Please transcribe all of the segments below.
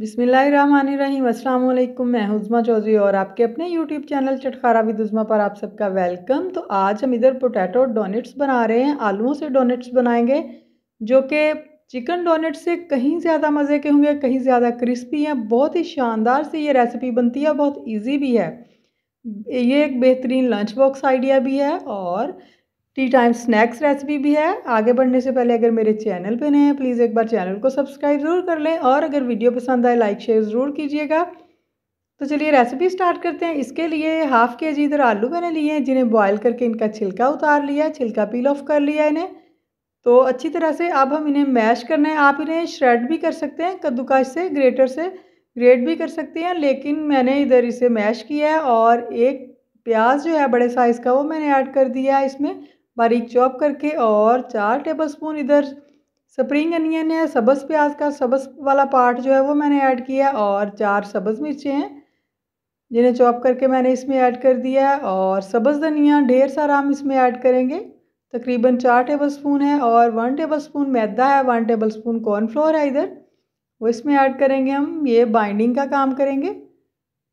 बिसमीम अल्लाम मैं हुज़मा चौधरी और आपके अपने YouTube channel Chatkhara with Uzma पर आप सबका वेलकम तो आज हम इधर पोटैटो डोनेट्स बना रहे हैं आलुओं से डोनेट्स बनाएंगे जो कि चिकन डोनेट्स से कहीं ज़्यादा मज़े के होंगे कहीं ज़्यादा क्रिस्पी हैं बहुत ही शानदार से ये रेसिपी बनती है बहुत ईजी भी है ये एक बेहतरीन लंच बॉक्स आइडिया भी है और टी टाइम स्नैक्स रेसिपी भी है आगे बढ़ने से पहले अगर मेरे चैनल पे नए हैं प्लीज़ एक बार चैनल को सब्सक्राइब ज़रूर कर लें और अगर वीडियो पसंद आए लाइक शेयर ज़रूर कीजिएगा तो चलिए रेसिपी स्टार्ट करते हैं इसके लिए हाफ़ के जी इधर आलू मैंने लिए हैं जिन्हें बॉयल करके इनका छिलका उतार लिया छिलका पील ऑफ कर लिया इन्हें तो अच्छी तरह से अब हम इन्हें मैश करना है आप इन्हें श्रेड भी कर सकते हैं कद्दूकाश से ग्रेटर से ग्रेट भी कर सकते हैं लेकिन मैंने इधर इसे मैश किया है और एक प्याज जो है बड़े साइज़ का वो मैंने ऐड कर दिया है इसमें बारीक चॉप करके और चार टेबल स्पून इधर स्प्रिंग अनियन है सब्ज़ प्याज का सब्ज़ वाला पार्ट जो है वो मैंने ऐड किया और चार सब्ज़ मिर्चें हैं जिन्हें चॉप करके मैंने इसमें ऐड कर दिया है और सब्ज़ धनिया ढेर सारा हम इसमें ऐड करेंगे तकरीबन चार टेबल स्पून है और वन टेबल स्पून मैदा है वन टेबल स्पून कॉर्नफ्लोर है इधर वो इसमें ऐड करेंगे हम ये बाइंडिंग का काम करेंगे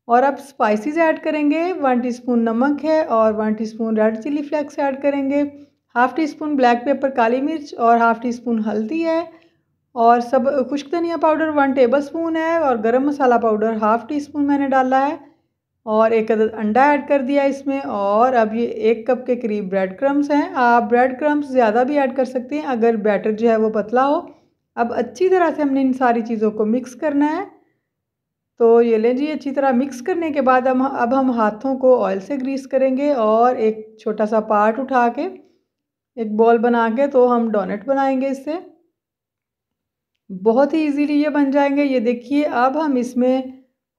और अब स्पाइसेस ऐड करेंगे वन टीस्पून नमक है और one teaspoon red chilli flakes add करेंगे half teaspoon black pepper काली मिर्च और हाफ़ टी स्पून हल्दी है और सब खुश्क धनिया पाउडर वन टेबल स्पून है और garam masala powder half teaspoon मैंने डाला है और एक अदद अंडा ऐड कर दिया इसमें और अब ये एक कप के करीब ब्रेड क्रम्स हैं आप ब्रेड क्रम्स ज़्यादा भी ऐड कर सकते हैं अगर बैटर जो है वो पतला हो अब अच्छी तरह से हमने इन सारी चीज़ों को मिक्स करना है तो ये लें जी अच्छी तरह मिक्स करने के बाद हम अब हम हाथों को ऑयल से ग्रीस करेंगे और एक छोटा सा पार्ट उठा के एक बॉल बना के तो हम डोनेट बनाएंगे इससे बहुत ही इजीली ये बन जाएंगे ये देखिए अब हम इसमें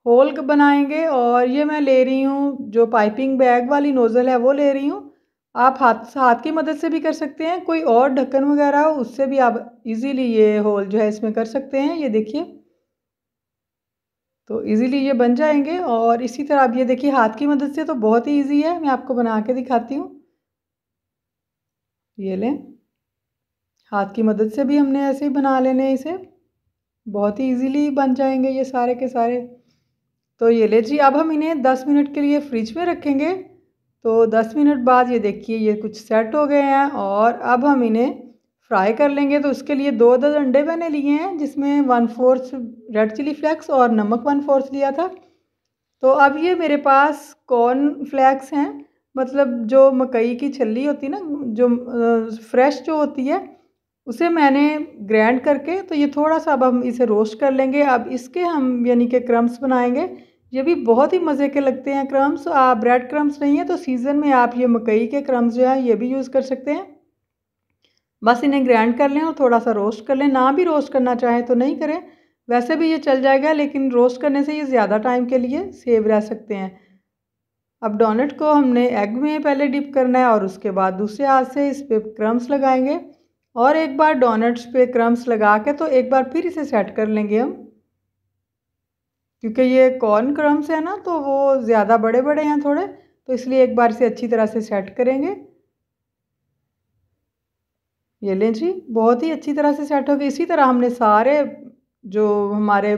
होल बनाएंगे और ये मैं ले रही हूँ जो पाइपिंग बैग वाली नोज़ल है वो ले रही हूँ आप हाथ हाथ की मदद से भी कर सकते हैं कोई और ढक्कन वगैरह हो उससे भी आप इजीली ये होल जो है इसमें कर सकते हैं ये देखिए तो इजीली ये बन जाएंगे और इसी तरह आप ये देखिए हाथ की मदद से तो बहुत ही इजी है मैं आपको बना के दिखाती हूँ ये लें हाथ की मदद से भी हमने ऐसे ही बना लेने इसे बहुत ही इजीली बन जाएंगे ये सारे के सारे तो ये ले जी अब हम इन्हें दस मिनट के लिए फ्रिज में रखेंगे तो दस मिनट बाद ये देखिए ये कुछ सेट हो गए हैं और अब हम इन्हें फ्राई कर लेंगे तो उसके लिए दो दस अंडे मैंने लिए हैं जिसमें one fourth red chilli flakes और नमक वन फोर्थ लिया था तो अब ये मेरे पास कॉर्न फ्लेक्स हैं मतलब जो मकई की छली होती है ना जो फ्रेश जो होती है उसे मैंने ग्रैंड करके तो ये थोड़ा सा अब हम इसे रोस्ट कर लेंगे अब इसके हम यानी कि क्रम्स बनाएंगे ये भी बहुत ही मज़े के लगते हैं क्रम्स आप ब्रेड क्रम्स नहीं है तो सीज़न में आप ये मकई के क्रम्स जो है ये भी यूज़ कर सकते हैं बस इन्हें ग्रैंड कर लें और थोड़ा सा रोस्ट कर लें ना भी रोस्ट करना चाहे तो नहीं करें वैसे भी ये चल जाएगा लेकिन रोस्ट करने से ये ज़्यादा टाइम के लिए सेव रह सकते हैं अब डोनट को हमने एग में पहले डिप करना है और उसके बाद दूसरे हाथ से इस पर क्रम्स लगाएंगे और एक बार डोनट्स पे क्रम्स लगा के तो एक बार फिर इसे सेट कर लेंगे हम क्योंकि ये कॉर्न क्रम्स है ना तो वो ज़्यादा बड़े बड़े हैं थोड़े तो इसलिए एक बार इसे अच्छी तरह से सेट करेंगे ये लें जी बहुत ही अच्छी तरह से सेट हो गए इसी तरह हमने सारे जो हमारे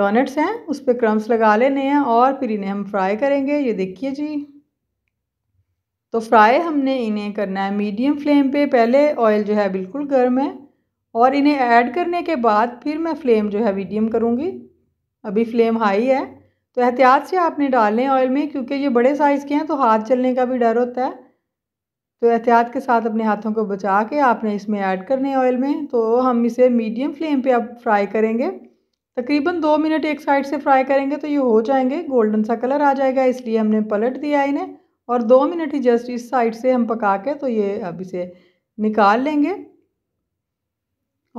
डोनेट्स हैं उस पर क्रम्स लगा लेने हैं और फिर इन्हें हम फ्राई करेंगे ये देखिए जी तो फ्राई हमने इन्हें करना है मीडियम फ्लेम पे पहले ऑयल जो है बिल्कुल गर्म है और इन्हें ऐड करने के बाद फिर मैं फ्लेम जो है मीडियम करूँगी अभी फ्लेम हाई है तो एहतियात से आपने डालें ऑयल में क्योंकि ये बड़े साइज़ के हैं तो हाथ चलने का भी डर होता है तो एहतियात के साथ अपने हाथों को बचा के आपने इसमें ऐड करने हैं ऑयल में तो हम इसे मीडियम फ्लेम पे अब फ्राई करेंगे तकरीबन दो मिनट एक साइड से फ्राई करेंगे तो ये हो जाएंगे गोल्डन सा कलर आ जाएगा इसलिए हमने पलट दिया इन्हें और दो मिनट ही जस्ट इस साइड से हम पका के तो ये अब इसे निकाल लेंगे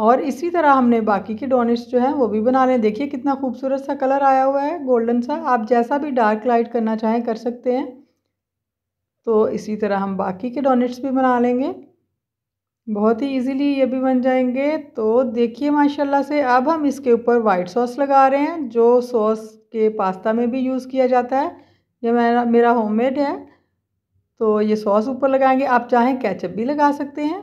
और इसी तरह हमने बाकी के डोनेट्स जो हैं वो भी बना लें देखिए कितना खूबसूरत सा कलर आया हुआ है गोल्डन सा आप जैसा भी डार्क लाइट करना चाहें कर सकते हैं तो इसी तरह हम बाकी के डोनेट्स भी बना लेंगे बहुत ही इजीली ये भी बन जाएंगे तो देखिए माशाल्लाह से अब हम इसके ऊपर वाइट सॉस लगा रहे हैं जो सॉस के पास्ता में भी यूज़ किया जाता है ये मेरा मेरा होममेड है तो ये सॉस ऊपर लगाएंगे आप चाहें कैचअप भी लगा सकते हैं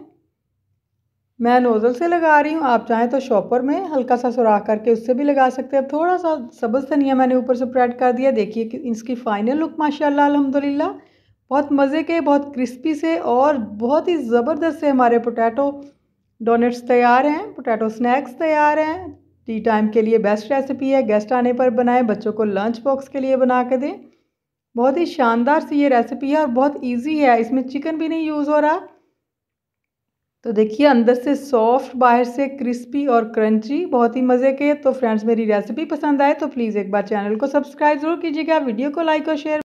मैं नोज़ल से लगा रही हूँ आप चाहें तो शॉपर में हल्का सा सुराख करके उससे भी लगा सकते हैं थोड़ा सा सब्ज़ धनिया मैंने ऊपर से स्प्रेड कर दिया देखिए कि इसकी फ़ाइनल लुक माशाल्लाह अल्हम्दुलिल्लाह बहुत मज़े के बहुत क्रिस्पी से और बहुत ही ज़बरदस्त से हमारे पोटैटो डोनेट्स तैयार हैं पोटैटो स्नैक्स तैयार हैं टी टाइम के लिए बेस्ट रेसिपी है गेस्ट आने पर बनाएं बच्चों को लंच बॉक्स के लिए बना के दें बहुत ही शानदार सी ये रेसिपी है और बहुत इजी है इसमें चिकन भी नहीं यूज़ हो रहा तो देखिए अंदर से सॉफ्ट बाहर से क्रिस्पी और क्रंची बहुत ही मज़े के तो फ्रेंड्स मेरी रेसिपी पसंद आए तो प्लीज़ एक बार चैनल को सब्सक्राइब ज़रूर कीजिएगा वीडियो को लाइक और शेयर